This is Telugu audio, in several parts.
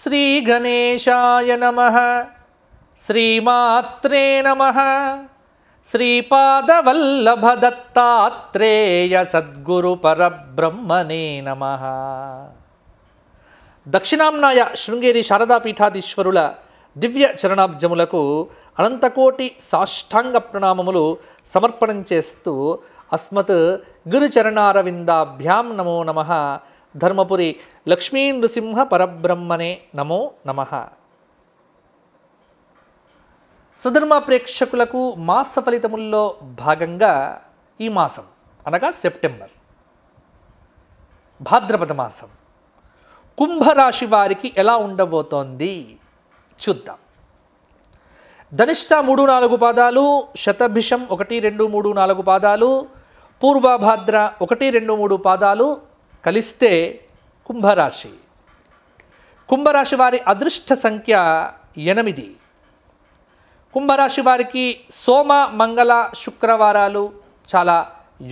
శ్రీగణేశాయ నమ శ్రీమాత్రే నమ శ్రీపాదవల్లభదత్తాత్రేయ సద్గురు పరబ్రహ్మణే నమ దక్షిణాంనాయ శృంగేరి శారదాపీఠాధీశ్వరుల దివ్య చరణాబ్జములకు అనంతకోటి సాష్టాంగ ప్రణామములు సమర్పణం చేస్తూ అస్మత్ గురుచరణారవిందాభ్యాం నమో నమ ధర్మపురి లక్ష్మీ నృసింహ పరబ్రహ్మనే నమో నమ సుధర్మ ప్రేక్షకులకు మాస ఫలితముల్లో భాగంగా ఈ మాసం అనగా సెప్టెంబర్ భాద్రపద మాసం కుంభరాశి వారికి ఎలా ఉండబోతోంది చూద్దాం ధనిష్ట మూడు నాలుగు పాదాలు శతభిషం ఒకటి రెండు మూడు నాలుగు పాదాలు పూర్వభాద్ర ఒకటి రెండు మూడు పాదాలు కలిస్తే కుంభరాశి కుంభరాశి వారి అదృష్ట సంఖ్య ఎనిమిది కుంభరాశి వారికి సోమ మంగళ శుక్రవారాలు చాలా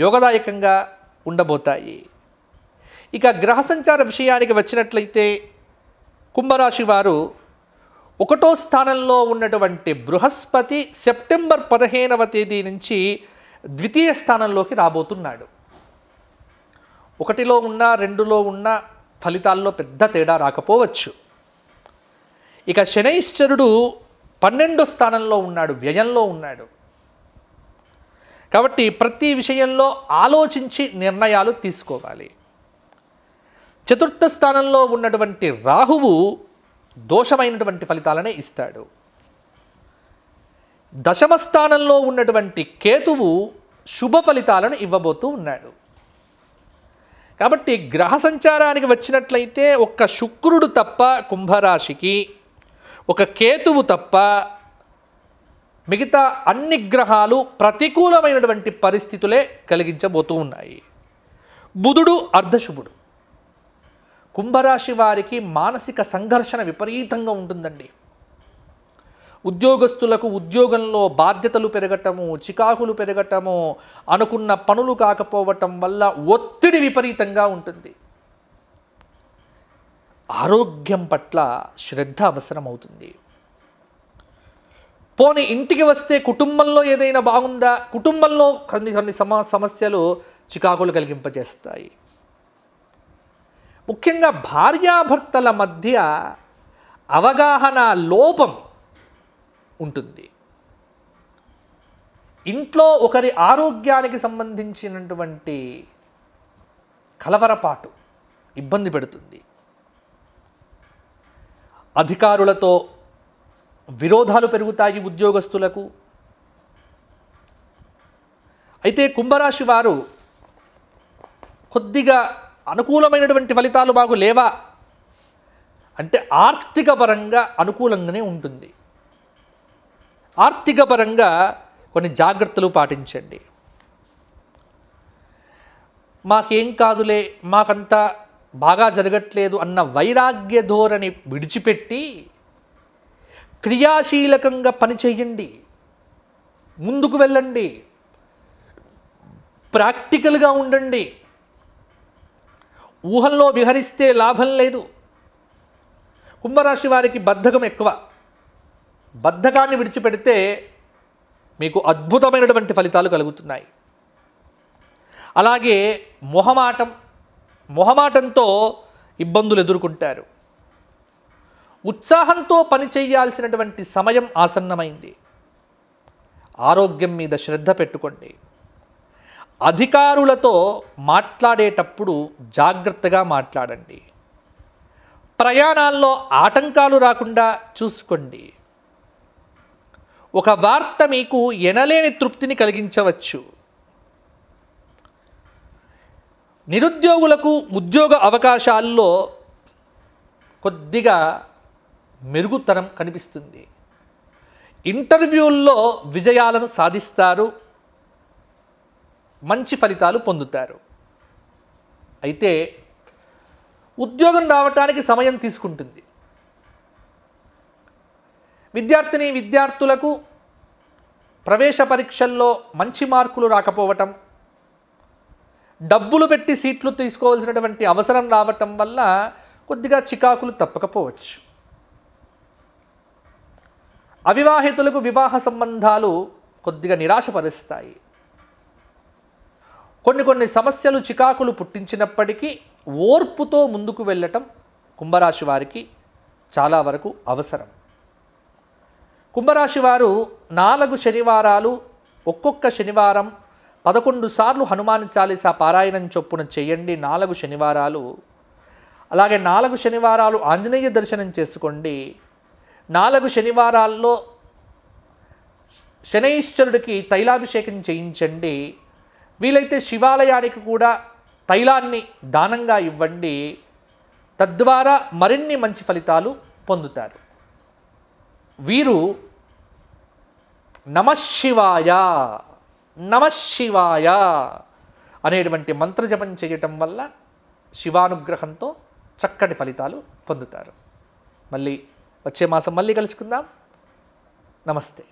యోగదాయకంగా ఉండబోతాయి ఇక గ్రహ సంచార విషయానికి వచ్చినట్లయితే కుంభరాశి వారు ఒకటో స్థానంలో ఉన్నటువంటి బృహస్పతి సెప్టెంబర్ పదిహేనవ తేదీ నుంచి ద్వితీయ స్థానంలోకి రాబోతున్నాడు ఒకటిలో ఉన్న రెండులో ఉన్న ఫలితాల్లో పెద్ద తేడా రాకపోవచ్చు ఇక శనైశ్వరుడు పన్నెండో స్థానంలో ఉన్నాడు వ్యయంలో ఉన్నాడు కాబట్టి ప్రతి విషయంలో ఆలోచించి నిర్ణయాలు తీసుకోవాలి చతుర్థ స్థానంలో ఉన్నటువంటి రాహువు దోషమైనటువంటి ఫలితాలనే ఇస్తాడు దశమ స్థానంలో ఉన్నటువంటి కేతువు శుభ ఫలితాలను ఇవ్వబోతూ ఉన్నాడు కాబట్టి గ్రహ సంచారానికి వచ్చినట్లయితే ఒక్క శుక్రుడు తప్ప కుంభరాశికి ఒక కేతువు తప్ప మిగతా అన్ని గ్రహాలు ప్రతికూలమైనటువంటి పరిస్థితులే కలిగించబోతూ ఉన్నాయి బుధుడు అర్ధశుభుడు కుంభరాశి వారికి మానసిక సంఘర్షణ విపరీతంగా ఉంటుందండి ఉద్యోగస్తులకు ఉద్యోగంలో బాధ్యతలు పెరగటము చికాకులు పెరగటము అనుకున్న పనులు కాకపోవటం వల్ల ఒత్తిడి విపరీతంగా ఉంటుంది ఆరోగ్యం పట్ల శ్రద్ధ అవసరమవుతుంది పోని ఇంటికి వస్తే కుటుంబంలో ఏదైనా బాగుందా కుటుంబంలో కొన్ని కొన్ని సమస్యలు చికాకులు కలిగింపజేస్తాయి ముఖ్యంగా భార్యాభర్తల మధ్య అవగాహన లోపం ఉంటుంది ఇంట్లో ఒకరి ఆరోగ్యానికి సంబంధించినటువంటి కలవరపాటు ఇబ్బంది పెడుతుంది అధికారులతో విరోధాలు పెరుగుతాయి ఉద్యోగస్తులకు అయితే కుంభరాశి వారు కొద్దిగా అనుకూలమైనటువంటి ఫలితాలు బాగు లేవా అంటే ఆర్థిక పరంగా అనుకూలంగానే ఉంటుంది ఆర్థిక పరంగా కొన్ని జాగ్రత్తలు పాటించండి మాకేం కాదులే మాకంతా బాగా జరగట్లేదు అన్న వైరాగ్య ధోరణి విడిచిపెట్టి క్రియాశీలకంగా పనిచేయండి ముందుకు వెళ్ళండి ప్రాక్టికల్గా ఉండండి ఊహల్లో విహరిస్తే లాభం లేదు కుంభరాశి వారికి బద్ధకం ఎక్కువ బద్ధకాన్ని విడిచిపెడితే మీకు అద్భుతమైనటువంటి ఫలితాలు కలుగుతున్నాయి అలాగే మొహమాటం మొహమాటంతో ఇబ్బందులు ఎదుర్కొంటారు ఉత్సాహంతో పని చేయాల్సినటువంటి సమయం ఆసన్నమైంది ఆరోగ్యం మీద శ్రద్ధ పెట్టుకోండి అధికారులతో మాట్లాడేటప్పుడు జాగ్రత్తగా మాట్లాడండి ప్రయాణాల్లో ఆటంకాలు రాకుండా చూసుకోండి ఒక వార్త మీకు ఎనలేని తృప్తిని కలిగించవచ్చు నిరుద్యోగులకు ఉద్యోగ అవకాశాల్లో కొద్దిగా మెరుగుతనం కనిపిస్తుంది ఇంటర్వ్యూల్లో విజయాలను సాధిస్తారు మంచి ఫలితాలు పొందుతారు అయితే ఉద్యోగం రావటానికి సమయం తీసుకుంటుంది విద్యార్థిని విద్యార్థులకు ప్రవేశ పరీక్షల్లో మంచి మార్కులు రాకపోవటం డబ్బులు పెట్టి సీట్లు తీసుకోవాల్సినటువంటి అవసరం రావటం వల్ల కొద్దిగా చికాకులు తప్పకపోవచ్చు అవివాహితులకు వివాహ సంబంధాలు కొద్దిగా నిరాశపరుస్తాయి కొన్ని కొన్ని సమస్యలు చికాకులు పుట్టించినప్పటికీ ఓర్పుతో ముందుకు వెళ్ళటం కుంభరాశి వారికి చాలా వరకు అవసరం కుంభరాశి వారు నాలుగు శనివారాలు ఒక్కొక్క శనివారం పదకొండు సార్లు హనుమాన్ చాలీసా పారాయణం చొప్పున చేయండి నాలుగు శనివారాలు అలాగే నాలుగు శనివారాలు ఆంజనేయ దర్శనం చేసుకోండి నాలుగు శనివారాల్లో శనైశ్వరుడికి తైలాభిషేకం చేయించండి వీలైతే శివాలయానికి కూడా తైలాన్ని దానంగా ఇవ్వండి తద్వారా మరిన్ని మంచి ఫలితాలు పొందుతారు వీరు నమశివాయ నమశివాయ అనేటువంటి మంత్రజపం చేయటం వల్ల శివానుగ్రహంతో చక్కటి ఫలితాలు పొందుతారు మళ్ళీ వచ్చే మాసం మళ్ళీ కలుసుకుందాం నమస్తే